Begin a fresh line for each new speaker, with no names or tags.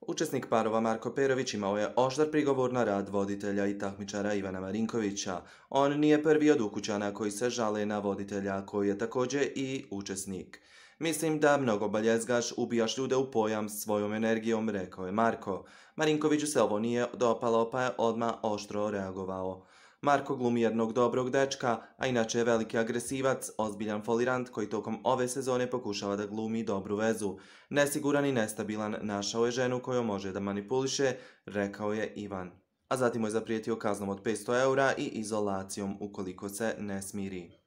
Učesnik parova Marko Perović imao je oštar prigovor na rad voditelja i tahmičara Ivana Marinkovića. On nije prvi od ukućana koji se žale na voditelja koji je također i učesnik. Mislim da mnogo baljezgaš ubijaš ljude u pojam svojom energijom, rekao je Marko. Marinkoviću se ovo nije dopalo pa je odma oštro reagovao. Marko glumi jednog dobrog dečka, a inače je veliki agresivac, ozbiljan folirant koji tokom ove sezone pokušava da glumi dobru vezu. Nesiguran i nestabilan našao je ženu koju može da manipuliše, rekao je Ivan. A zatim mu je zaprijetio kaznom od 500 eura i izolacijom ukoliko se ne smiri.